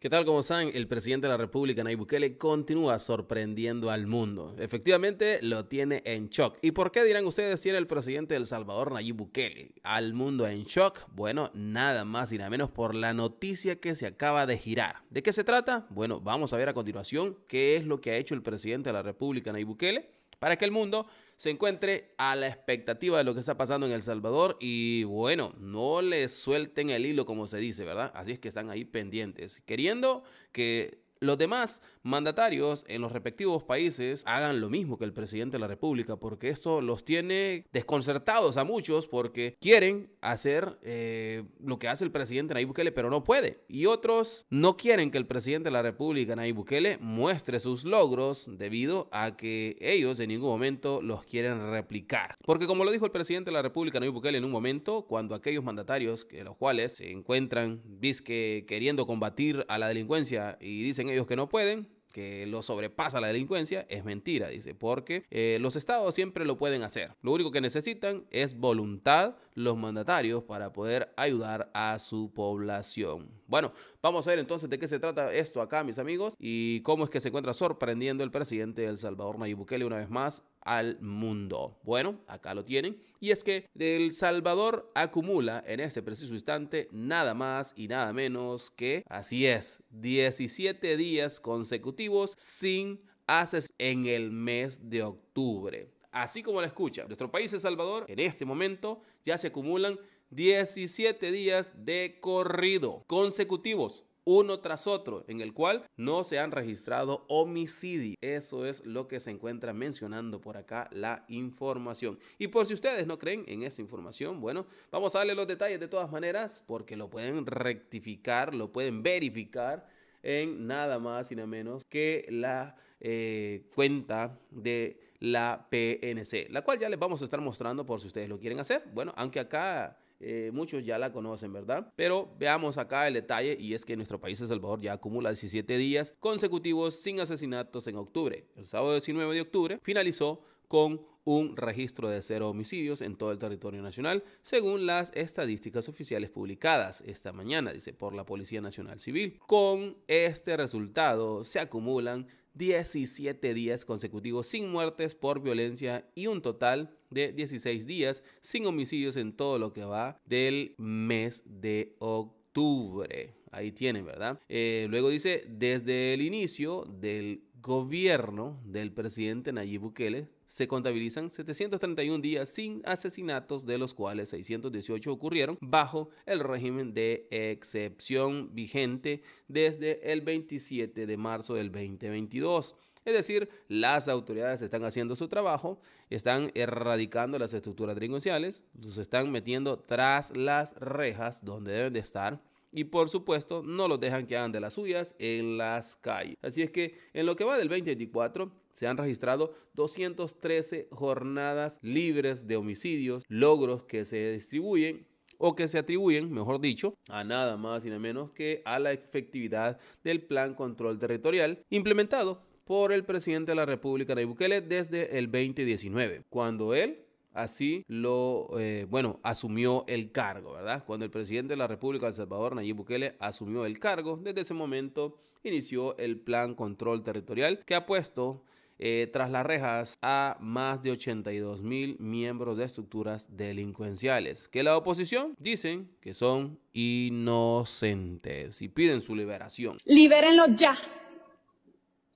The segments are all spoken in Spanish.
¿Qué tal? Como saben, el presidente de la República, Nayib Bukele, continúa sorprendiendo al mundo. Efectivamente, lo tiene en shock. ¿Y por qué dirán ustedes tiene el presidente del Salvador, Nayib Bukele? Al mundo en shock, bueno, nada más y nada menos por la noticia que se acaba de girar. ¿De qué se trata? Bueno, vamos a ver a continuación qué es lo que ha hecho el presidente de la República, Nayib Bukele, para que el mundo se encuentre a la expectativa de lo que está pasando en El Salvador y bueno, no le suelten el hilo como se dice, ¿verdad? Así es que están ahí pendientes, queriendo que los demás mandatarios en los respectivos países hagan lo mismo que el presidente de la República, porque esto los tiene desconcertados a muchos porque quieren hacer eh, lo que hace el presidente Nayib Bukele, pero no puede. Y otros no quieren que el presidente de la República, Nayib Bukele, muestre sus logros debido a que ellos en ningún momento los quieren replicar. Porque como lo dijo el presidente de la República, Nayib Bukele, en un momento, cuando aquellos mandatarios, que los cuales se encuentran, visque queriendo combatir a la delincuencia y dicen ellos que no pueden, que lo sobrepasa la delincuencia es mentira, dice, porque eh, los estados siempre lo pueden hacer. Lo único que necesitan es voluntad los mandatarios para poder ayudar a su población. Bueno, vamos a ver entonces de qué se trata esto acá, mis amigos, y cómo es que se encuentra sorprendiendo el presidente de El Salvador, Nayib Bukele, una vez más al mundo. Bueno, acá lo tienen. Y es que El Salvador acumula en este preciso instante nada más y nada menos que, así es, 17 días consecutivos sin haces en el mes de octubre. Así como la escucha, nuestro país El Salvador en este momento ya se acumulan 17 días de corrido consecutivos uno tras otro, en el cual no se han registrado homicidios. Eso es lo que se encuentra mencionando por acá la información. Y por si ustedes no creen en esa información, bueno, vamos a darle los detalles de todas maneras, porque lo pueden rectificar, lo pueden verificar en nada más y nada menos que la eh, cuenta de la PNC, la cual ya les vamos a estar mostrando por si ustedes lo quieren hacer. Bueno, aunque acá eh, muchos ya la conocen, ¿verdad? Pero veamos acá el detalle y es que nuestro país, El Salvador, ya acumula 17 días consecutivos sin asesinatos en octubre. El sábado 19 de octubre finalizó con un registro de cero homicidios en todo el territorio nacional, según las estadísticas oficiales publicadas esta mañana, dice por la Policía Nacional Civil. Con este resultado se acumulan 17 días consecutivos sin muertes por violencia y un total de 16 días sin homicidios en todo lo que va del mes de octubre. Ahí tienen, ¿verdad? Eh, luego dice, desde el inicio del gobierno del presidente Nayib Bukele se contabilizan 731 días sin asesinatos, de los cuales 618 ocurrieron bajo el régimen de excepción vigente desde el 27 de marzo del 2022. Es decir, las autoridades están haciendo su trabajo, están erradicando las estructuras delincuenciales, se están metiendo tras las rejas donde deben de estar y por supuesto no los dejan que hagan de las suyas en las calles. Así es que en lo que va del 2024 se han registrado 213 jornadas libres de homicidios, logros que se distribuyen o que se atribuyen, mejor dicho, a nada más y nada menos que a la efectividad del Plan Control Territorial implementado por el presidente de la República, Nayib Bukele, desde el 2019, cuando él así lo, eh, bueno, asumió el cargo, ¿verdad? Cuando el presidente de la República de El Salvador, Nayib Bukele, asumió el cargo, desde ese momento inició el plan control territorial que ha puesto eh, tras las rejas a más de 82 mil miembros de estructuras delincuenciales, que la oposición dicen que son inocentes y piden su liberación. Libérenlos ya.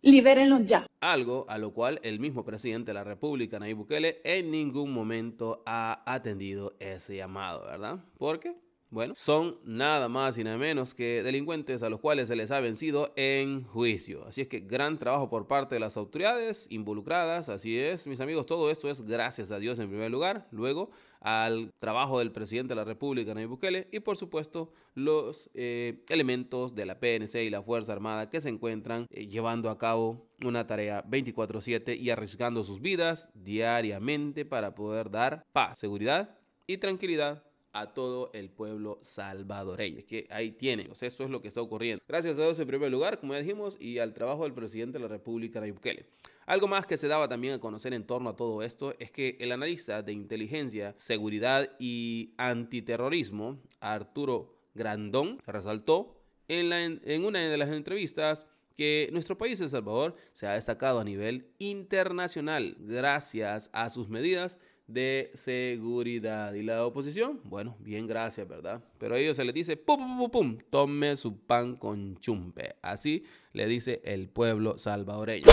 Libérenlos ya. Algo a lo cual el mismo presidente de la República, Nayib Bukele, en ningún momento ha atendido ese llamado, ¿verdad? ¿Por qué? Bueno, son nada más y nada menos que delincuentes a los cuales se les ha vencido en juicio. Así es que gran trabajo por parte de las autoridades involucradas. Así es, mis amigos, todo esto es gracias a Dios en primer lugar. Luego, al trabajo del presidente de la República, Nayib Bukele, y por supuesto los eh, elementos de la PNC y la Fuerza Armada que se encuentran eh, llevando a cabo una tarea 24/7 y arriesgando sus vidas diariamente para poder dar paz, seguridad y tranquilidad a todo el pueblo salvadoreño. Es que ahí tienen, o sea, eso es lo que está ocurriendo. Gracias a Dios en primer lugar, como ya dijimos, y al trabajo del presidente de la República, Nayib Bukele. Algo más que se daba también a conocer en torno a todo esto es que el analista de inteligencia, seguridad y antiterrorismo, Arturo Grandón, resaltó en, la, en una de las entrevistas que nuestro país, El Salvador, se ha destacado a nivel internacional gracias a sus medidas de seguridad. Y la oposición, bueno, bien, gracias, ¿verdad? Pero a ellos se les dice, pum, pum, pum, pum, tome su pan con chumpe. Así le dice el pueblo salvadoreño.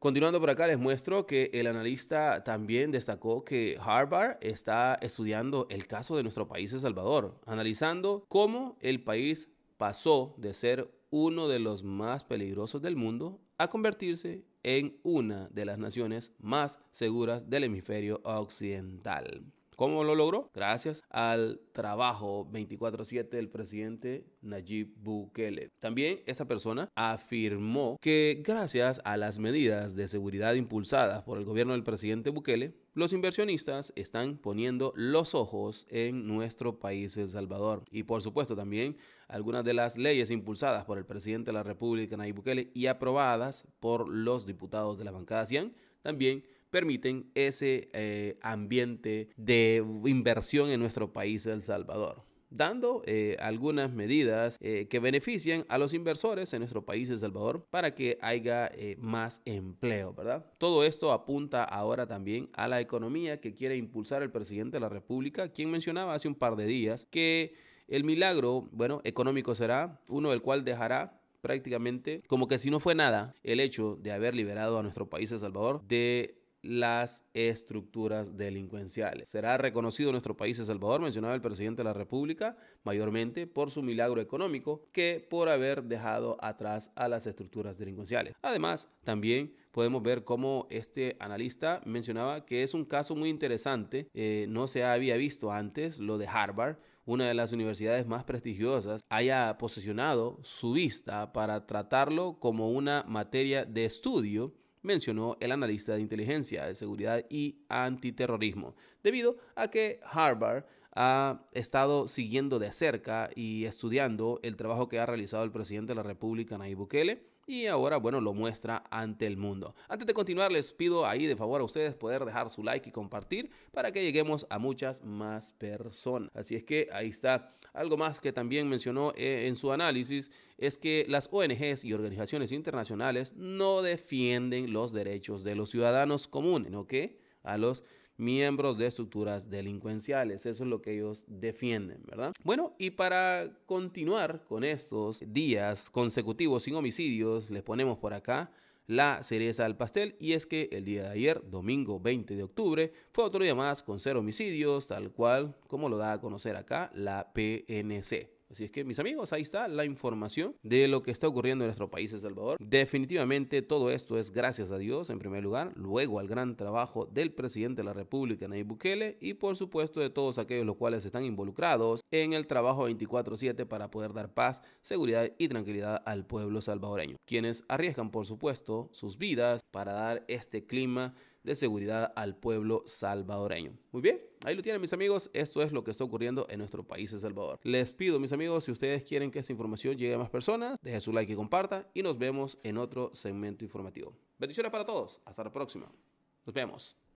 Continuando por acá, les muestro que el analista también destacó que Harvard está estudiando el caso de nuestro país, El Salvador, analizando cómo el país pasó de ser uno de los más peligrosos del mundo a convertirse en una de las naciones más seguras del hemisferio occidental. ¿Cómo lo logró? Gracias al trabajo 24/7 del presidente Nayib Bukele. También esta persona afirmó que gracias a las medidas de seguridad impulsadas por el gobierno del presidente Bukele, los inversionistas están poniendo los ojos en nuestro país, El Salvador. Y por supuesto también algunas de las leyes impulsadas por el presidente de la República, Nayib Bukele, y aprobadas por los diputados de la bancada CIAN también permiten ese eh, ambiente de inversión en nuestro país, El Salvador dando eh, algunas medidas eh, que benefician a los inversores en nuestro país, El Salvador, para que haya más empleo, ¿verdad? Todo esto apunta ahora también a la economía que quiere impulsar el presidente de la República, quien mencionaba hace un par de días que el milagro, bueno, económico será uno del cual dejará prácticamente como que si no fue nada el hecho de haber liberado a nuestro país, El Salvador, de las estructuras delincuenciales. Será reconocido nuestro país, El Salvador, mencionaba el presidente de la República, mayormente por su milagro económico que por haber dejado atrás a las estructuras delincuenciales. Además, también podemos ver cómo este analista mencionaba que es un caso muy interesante, eh, no se había visto antes lo de Harvard, una de las universidades más prestigiosas, haya posicionado su vista para tratarlo como una materia de estudio mencionó el analista de inteligencia, de seguridad y antiterrorismo, debido a que Harvard ha estado siguiendo de cerca y estudiando el trabajo que ha realizado el presidente de la República, Nayib Bukele, y ahora, bueno, lo muestra ante el mundo. Antes de continuar, les pido ahí de favor a ustedes poder dejar su like y compartir para que lleguemos a muchas más personas. Así es que ahí está. Algo más que también mencionó eh, en su análisis es que las ONGs y organizaciones internacionales no defienden los derechos de los ciudadanos comunes, ¿no? A los miembros de estructuras delincuenciales. Eso es lo que ellos defienden, ¿verdad? Bueno, y para continuar con estos días consecutivos sin homicidios, les ponemos por acá la cereza al pastel y es que el día de ayer, domingo 20 de octubre, fue otro día más con cero homicidios, tal cual como lo da a conocer acá la PNC. Así es que, mis amigos, ahí está la información de lo que está ocurriendo en nuestro país, El Salvador. Definitivamente todo esto es gracias a Dios, en primer lugar, luego al gran trabajo del presidente de la República, Nayib Bukele, y por supuesto de todos aquellos los cuales están involucrados en el trabajo 24-7 para poder dar paz, seguridad y tranquilidad al pueblo salvadoreño, quienes arriesgan, por supuesto, sus vidas para dar este clima de seguridad al pueblo salvadoreño. Muy bien, ahí lo tienen mis amigos, esto es lo que está ocurriendo en nuestro país, El Salvador. Les pido mis amigos, si ustedes quieren que esta información llegue a más personas, dejen su like y compartan y nos vemos en otro segmento informativo. Bendiciones para todos, hasta la próxima. Nos vemos.